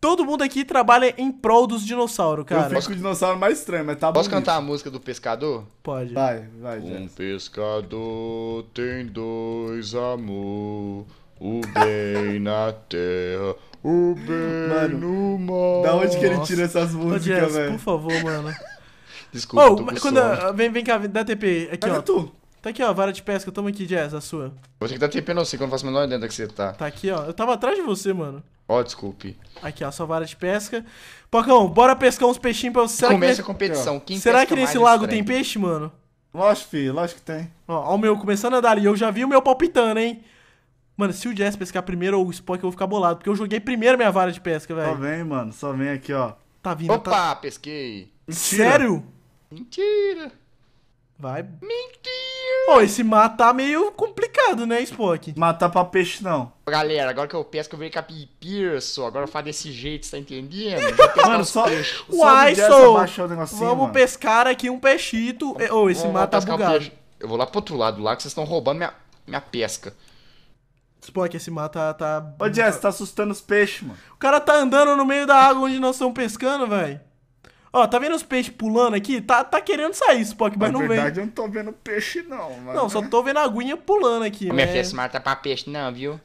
Todo mundo aqui trabalha em prol dos dinossauros, cara. Eu fico com o dinossauro mais estranho, mas tá bom. Posso cantar a música do pescador? Pode. Vai, vai, Um pescador tem dois amor, o bem na terra, o bem mano, no mar. Da onde que ele tira essas músicas, velho? por favor, mano. Desculpa, oh, tô com quando sono. a- Vem, vem cá, vem, dá TP. Aqui, ó. tu. Tá aqui, ó, vara de pesca. Toma aqui, Jess, a sua. Vou ter que dar TP não sei, que eu não faço menor ideia onde é que você tá. Tá aqui, ó. Eu tava atrás de você, mano. Ó, oh, desculpe. Aqui, ó, sua vara de pesca. Pocão, bora pescar uns peixinhos pra você. Será Começa que... a competição. Quem Será que nesse lago estranho? tem peixe, mano? Lógico, filho, lógico que tem. Ó, ó, o meu começando a andar ali. Eu já vi o meu palpitando, hein? Mano, se o Jess pescar primeiro ou o Spock, eu vou ficar bolado. Porque eu joguei primeiro minha vara de pesca, velho. Só vem, mano. Só vem aqui, ó. Tá vindo. Opa, tá... pesquei. Mentira. Sério? Mentira. Vai. Mentira. ó esse mar tá meio complicado complicado, né, Spock? Matar pra peixe, não. Galera, agora que eu peço que eu virei capipirço, agora eu faço desse jeito, você tá entendendo? mano, só... Uai, só so, Vamos mano. pescar aqui um peixito. Ô, oh, esse mata tá bugado. eu vou lá pro outro lado lá, que vocês estão roubando minha, minha pesca. Spock, esse mata tá. tá... Ô, Jess, tá assustando os peixes, mano. O cara tá andando no meio da água onde nós estamos pescando, velho. Ó, tá vendo os peixes pulando aqui? Tá, tá querendo sair, Spock, mas Na não verdade, vem. Na verdade, eu não tô vendo peixe, não. Mano. Não, só tô vendo a aguinha pulando aqui. Minha mas... Né? filha, esse mar tá pra peixe, não, viu?